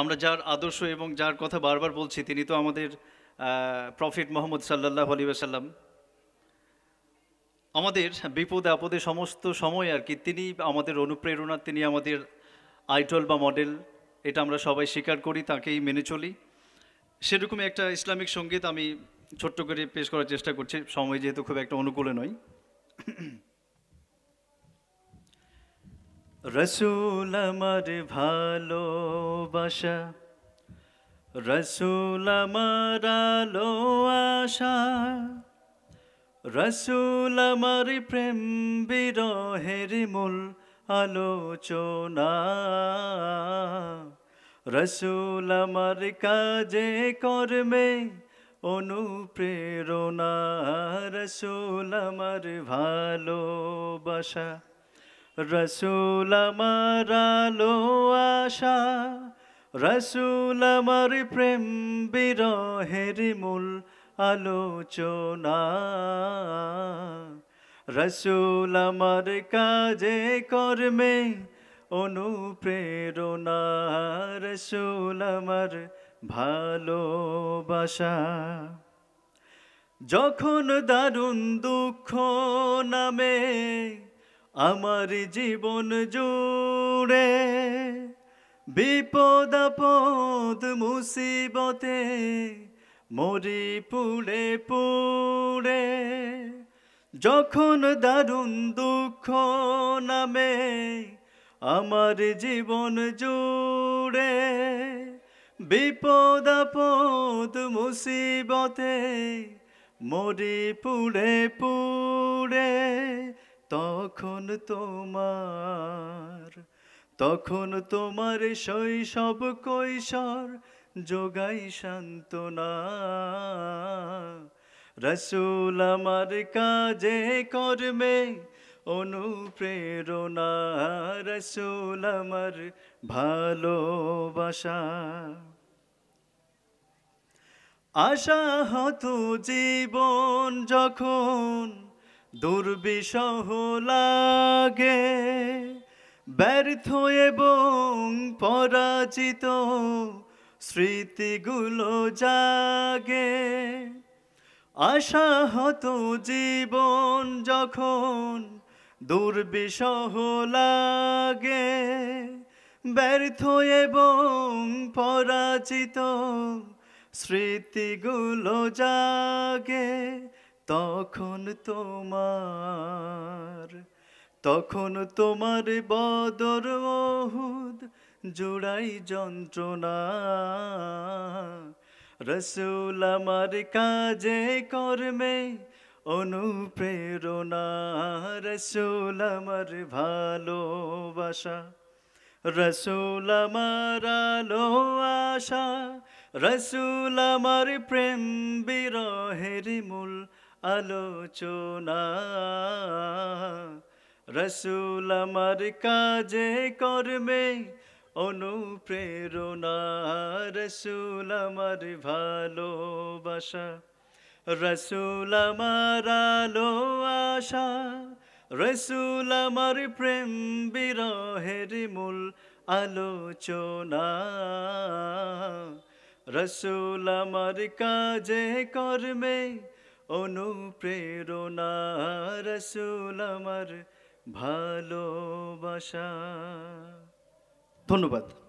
আমরা যার আদর্শ এবং যার কথা বারবার বলছি তিনি তো আমাদের প্রফিট মোহাম্মদ সাল্লাহ আলী সাল্লাম আমাদের বিপদে আপদে সমস্ত সময় আর কি তিনি আমাদের অনুপ্রেরণা তিনি আমাদের আইডল বা মডেল এটা আমরা সবাই স্বীকার করি তাকেই মেনে চলি সেরকমই একটা ইসলামিক সঙ্গীত আমি ছোট্ট করে পেশ করার চেষ্টা করছি সময় যেহেতু খুব একটা অনুকূলে নয় রসুল আমার ভালোবাসা রসুল আমার আলো আশা রসুল আমার প্রেম বিরহের মূল আলোচনা রসুল আমার কাজে কর্মে অনুপ্রেরণা রসুল আমার ভালোবাসা রসুল আশা রসুল আমার প্রেম বিরহের মূল আলোচনা রসুল আমার কাজে কর্মে অনুপ্রেরণা রসুল আমার ভালোবাসা যখন দারুণ দুঃখ নামে আমার জীবন জুড়ে বিপদ পদ মুসিবতে মরি পুড়ে পুড়ে যখন দারুণ দুঃখ নামে আমার জীবন জুড়ে বিপদ পদ মুসিবতে মরি পুড়ে পুড়ে তখন তোমার তখন তোমার শৈশব কৈশর যোগাই সান্ত্বনা রসুল আমার কাজে কর্মে অনুপ্রেরণা রসুল আমার ভালোবাসা আশা হত জীবন যখন দুর্বিষহ লাগে ব্যর্থ এবং পরাজিত স্মৃতিগুলো জাগে আশা জীবন যখন দুর্বিষহ লাগে ব্যর্থ এবং পরাজিত স্মৃতিগুলো জাগে তখন তোমার তখন তোমার বদর ওহুদ জোড়াই যন্ত্রণা রসুল আমার কাজে কর্মে অনুপ্রেরণা রসুল আমার ভালোবাসা রসুল আমার আলো আশা রসুল আমার প্রেম বিরহের মূল আলোচনা রসুল আমার কাজে কর্মে অনুপ্রেরণা রসুল আমার ভালোবাসা রসুল আমার আলো আশা রসুল আমার প্রেম বিরহের মূল আলোচনা রসুল আমার কাজে কর্মে অনুপ্রেরণা রসুল আমার ভালোবাসা ধন্যবাদ